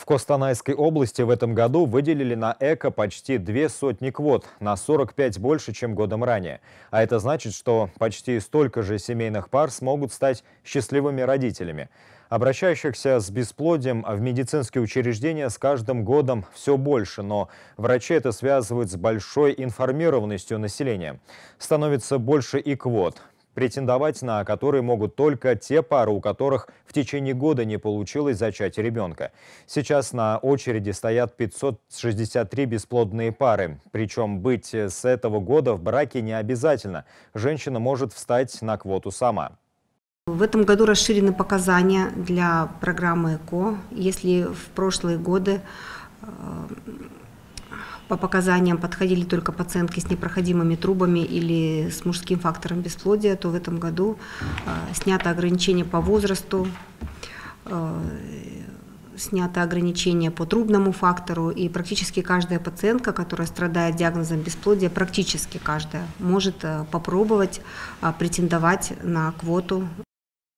В Костанайской области в этом году выделили на эко почти две сотни квот, на 45 больше, чем годом ранее. А это значит, что почти столько же семейных пар смогут стать счастливыми родителями. Обращающихся с бесплодием в медицинские учреждения с каждым годом все больше, но врачи это связывают с большой информированностью населения. Становится больше и квот претендовать на которые могут только те пары, у которых в течение года не получилось зачать ребенка. Сейчас на очереди стоят 563 бесплодные пары. Причем быть с этого года в браке не обязательно. Женщина может встать на квоту сама. В этом году расширены показания для программы ЭКО. Если в прошлые годы э, по показаниям подходили только пациентки с непроходимыми трубами или с мужским фактором бесплодия, то в этом году э, снято ограничение по возрасту, э, снято ограничение по трубному фактору, и практически каждая пациентка, которая страдает диагнозом бесплодия, практически каждая может э, попробовать э, претендовать на квоту